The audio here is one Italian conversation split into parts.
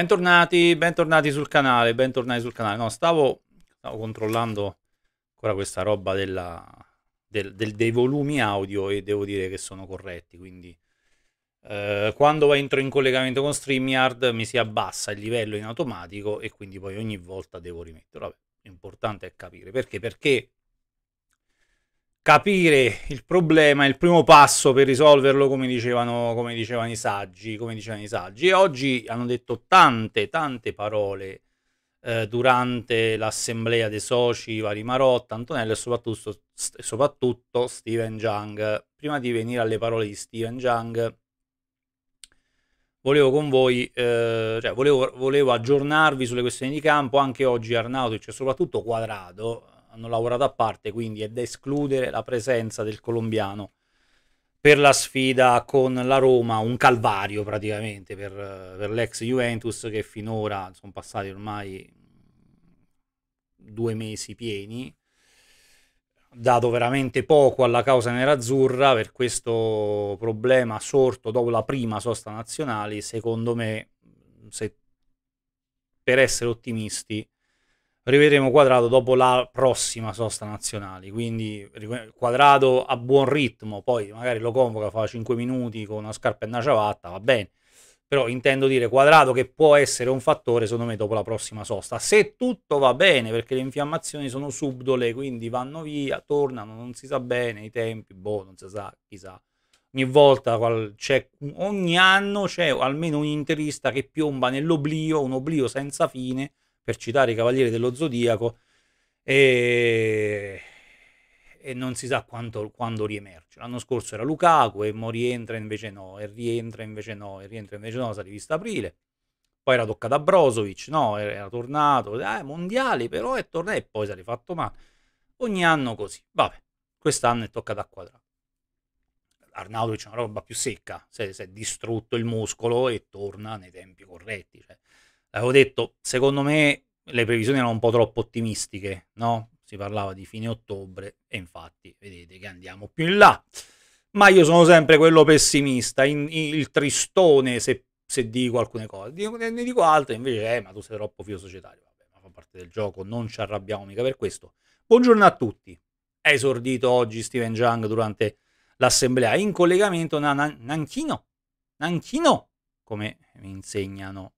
Bentornati, bentornati sul canale, bentornati sul canale. No, stavo, stavo controllando ancora questa roba della, del, del, dei volumi audio e devo dire che sono corretti, quindi eh, quando entro in collegamento con StreamYard mi si abbassa il livello in automatico e quindi poi ogni volta devo rimetterlo. Vabbè, l'importante è capire perché, perché capire il problema è il primo passo per risolverlo, come dicevano, come dicevano, i, saggi, come dicevano i saggi. E oggi hanno detto tante, tante parole eh, durante l'assemblea dei soci, vari Marotta, Antonello e soprattutto, st- soprattutto Steven Jung. Prima di venire alle parole di Steven Jung, volevo con voi, eh, cioè volevo, volevo aggiornarvi sulle questioni di campo. Anche oggi Arnaud, cioè soprattutto Quadrado hanno lavorato a parte, quindi è da escludere la presenza del colombiano per la sfida con la Roma, un calvario praticamente per, per l'ex Juventus che finora sono passati ormai due mesi pieni, dato veramente poco alla causa nerazzurra per questo problema sorto dopo la prima sosta nazionale, secondo me, se, per essere ottimisti, rivedremo quadrato dopo la prossima sosta nazionale. Quindi quadrato a buon ritmo, poi magari lo convoca, fa 5 minuti con una scarpa e una ciabatta, va bene. Però intendo dire quadrato che può essere un fattore, secondo me, dopo la prossima sosta. Se tutto va bene, perché le infiammazioni sono subdole, quindi vanno via, tornano, non si sa bene i tempi, boh, non si sa, chissà. Ogni volta, ogni anno c'è almeno un interista che piomba nell'oblio, un oblio senza fine, per citare i Cavalieri dello Zodiaco, e, e non si sa quanto, quando riemerge. L'anno scorso era Lukaku e mo rientra invece no, e rientra invece no, e rientra invece no, si è rivista aprile. Poi era toccata a Brozovic, no, era tornato, eh, mondiali però è tornato e poi si è rifatto male. Ogni anno così, vabbè, quest'anno è toccata a quadrato. Arnautovic è una roba più secca, si è distrutto il muscolo e torna nei tempi corretti. Cioè, avevo detto, secondo me le previsioni erano un po' troppo ottimistiche, no? Si parlava di fine ottobre e infatti vedete che andiamo più in là. Ma io sono sempre quello pessimista, in, in, il tristone se, se, dico alcune cose, dico, ne dico altre invece, eh, ma tu sei troppo filo societario, vabbè, ma fa parte del gioco, non ci arrabbiamo mica per questo. Buongiorno a tutti, è esordito oggi Steven Jung durante l'assemblea, in collegamento na, na, Nanchino, Nanchino, come mi insegnano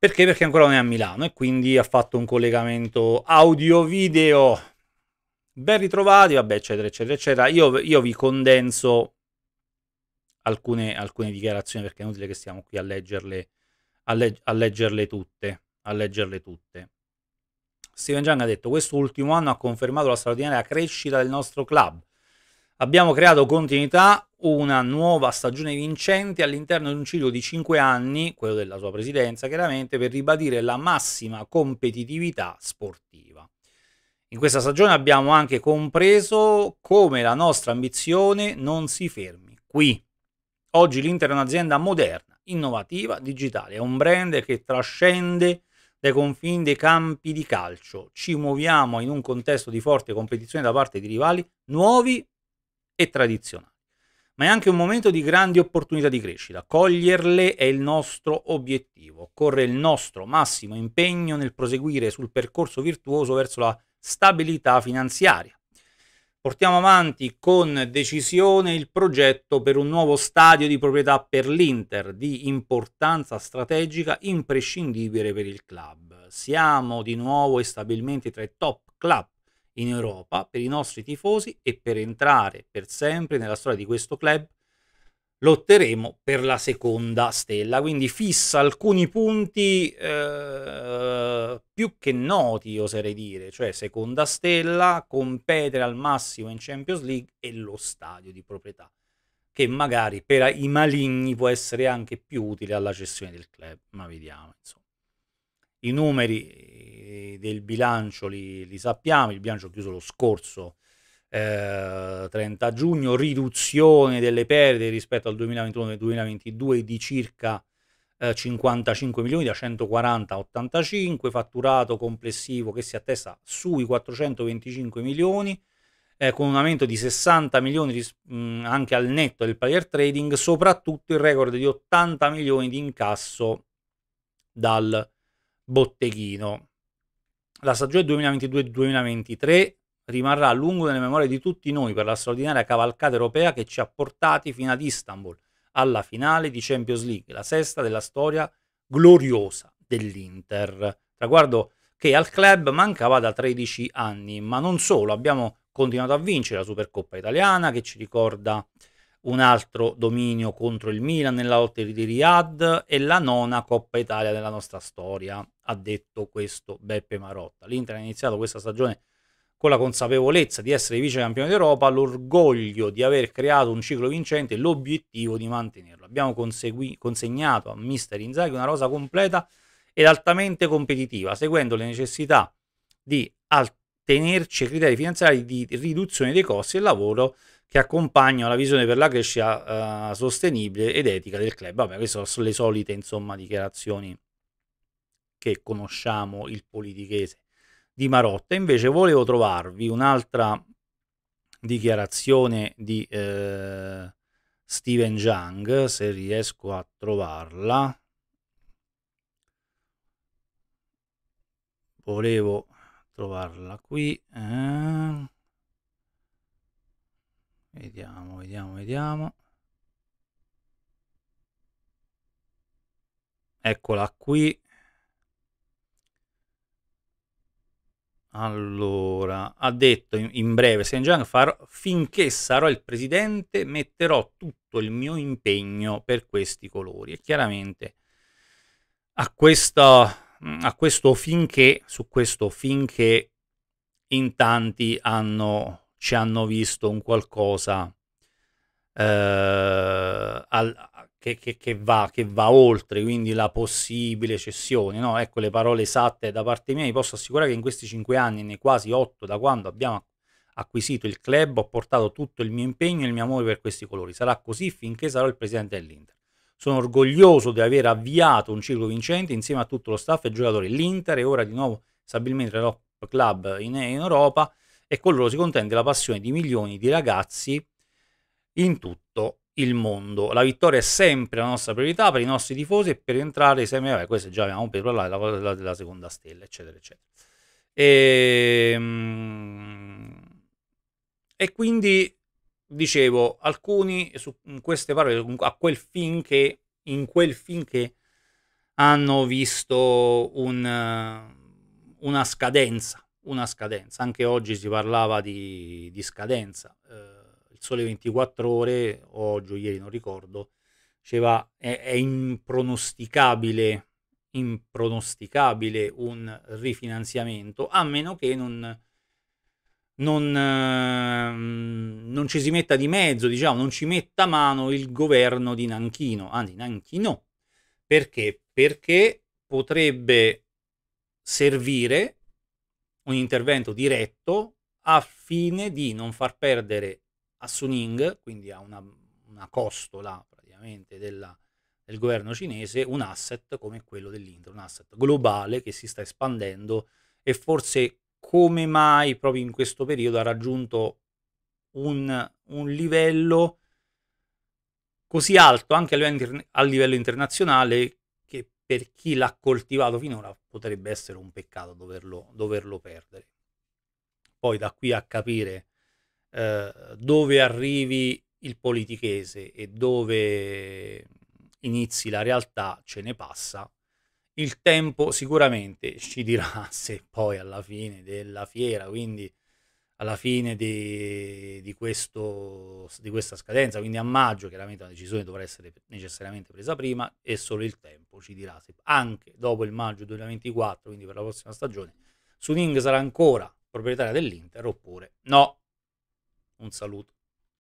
perché? Perché ancora non è a Milano e quindi ha fatto un collegamento audio-video. Ben ritrovati, vabbè, eccetera, eccetera, eccetera. Io, io vi condenso alcune, alcune, dichiarazioni perché è inutile che stiamo qui a leggerle, a le, a leggerle tutte. A leggerle tutte. Steven Jung ha detto: Quest'ultimo anno ha confermato la straordinaria crescita del nostro club. Abbiamo creato continuità una nuova stagione vincente all'interno di un ciclo di 5 anni, quello della sua presidenza chiaramente, per ribadire la massima competitività sportiva. In questa stagione abbiamo anche compreso come la nostra ambizione non si fermi qui. Oggi l'Inter è un'azienda moderna, innovativa, digitale, è un brand che trascende dai confini dei campi di calcio. Ci muoviamo in un contesto di forte competizione da parte di rivali nuovi e tradizionali ma è anche un momento di grandi opportunità di crescita. Coglierle è il nostro obiettivo. Occorre il nostro massimo impegno nel proseguire sul percorso virtuoso verso la stabilità finanziaria. Portiamo avanti con decisione il progetto per un nuovo stadio di proprietà per l'Inter, di importanza strategica imprescindibile per il club. Siamo di nuovo e stabilmente tra i top club in Europa per i nostri tifosi e per entrare per sempre nella storia di questo club lotteremo per la seconda stella quindi fissa alcuni punti eh, più che noti oserei dire cioè seconda stella competere al massimo in Champions League e lo stadio di proprietà che magari per i maligni può essere anche più utile alla gestione del club ma vediamo insomma i numeri eh, del bilancio li, li sappiamo, il bilancio chiuso lo scorso eh, 30 giugno, riduzione delle perdite rispetto al 2021-2022 di circa eh, 55 milioni da 140 a 85, fatturato complessivo che si attesta sui 425 milioni, eh, con un aumento di 60 milioni mh, mm, anche al netto del player trading, soprattutto il record di 80 milioni di incasso dal botteghino. La stagione 2022-2023 rimarrà a lungo nelle memorie di tutti noi per la straordinaria cavalcata europea che ci ha portati fino ad Istanbul, alla finale di Champions League, la sesta della storia gloriosa dell'Inter. Traguardo che al club mancava da 13 anni, ma non solo, abbiamo continuato a vincere la Supercoppa italiana che ci ricorda un altro dominio contro il Milan nella lotteria di Riyadh e la nona Coppa Italia della nostra storia, ha detto questo Beppe Marotta. L'Inter ha iniziato questa stagione con la consapevolezza di essere vice campione d'Europa, l'orgoglio di aver creato un ciclo vincente e l'obiettivo di mantenerlo. Abbiamo consegui- consegnato a Mister Inzaghi una rosa completa ed altamente competitiva, seguendo le necessità di alt- tenerci ai criteri finanziari di riduzione dei costi del lavoro che accompagnano la visione per la crescita uh, sostenibile ed etica del club. Vabbè, queste sono le solite insomma, dichiarazioni che conosciamo il politichese di Marotta. Invece volevo trovarvi un'altra dichiarazione di eh, Steven Jung, se riesco a trovarla. Volevo trovarla qui. Eh. Vediamo, vediamo, vediamo. Eccola qui. Allora, ha detto in, in breve Senjang, farò, finché sarò il presidente metterò tutto il mio impegno per questi colori. E chiaramente a questo Mm, a questo finché, su questo finché in tanti hanno, ci hanno visto un qualcosa eh, al, che, che, che, va, che va oltre, quindi la possibile cessione. No? Ecco le parole esatte da parte mia, vi posso assicurare che in questi cinque anni, nei quasi otto da quando abbiamo acquisito il club, ho portato tutto il mio impegno e il mio amore per questi colori. Sarà così finché sarò il presidente dell'Inter. Sono orgoglioso di aver avviato un ciclo vincente insieme a tutto lo staff e i giocatori. L'Inter è ora di nuovo stabilmente top club in, in Europa e con loro si contende la passione di milioni di ragazzi in tutto il mondo. La vittoria è sempre la nostra priorità per i nostri tifosi e per entrare sempre, vabbè, questo già abbiamo per parlare della cosa della seconda stella, eccetera, eccetera. E, ehm, e quindi dicevo, alcuni su mm, queste parole, mm, a quel film che, in quel film che hanno visto un, eh, una scadenza, una scadenza. Anche oggi si parlava di, di scadenza. Eh, il sole 24 ore, oggi o ieri non ricordo, diceva è, è impronosticabile, impronosticabile un rifinanziamento, a meno che non non, ehm, non, ci si metta di mezzo, diciamo, non ci metta mano il governo di Nanchino, anzi Nanchino. Perché? Perché potrebbe servire un intervento diretto a fine di non far perdere a Suning, quindi a una, una costola praticamente della, del governo cinese, un asset come quello dell'Inter, un asset globale che si sta espandendo e forse come mai proprio in questo periodo ha raggiunto un, un livello così alto anche a livello, a livello internazionale che per chi l'ha coltivato finora potrebbe essere un peccato doverlo, doverlo perdere. Poi da qui a capire eh, dove arrivi il politichese e dove inizi la realtà ce ne passa, il tempo sicuramente ci dirà se poi alla fine della fiera, quindi alla fine di, di, questo, di questa scadenza, quindi a maggio, chiaramente la decisione dovrà essere necessariamente presa prima e solo il tempo ci dirà se anche dopo il maggio 2024, quindi per la prossima stagione, Suning sarà ancora proprietaria dell'Inter oppure no. Un saluto.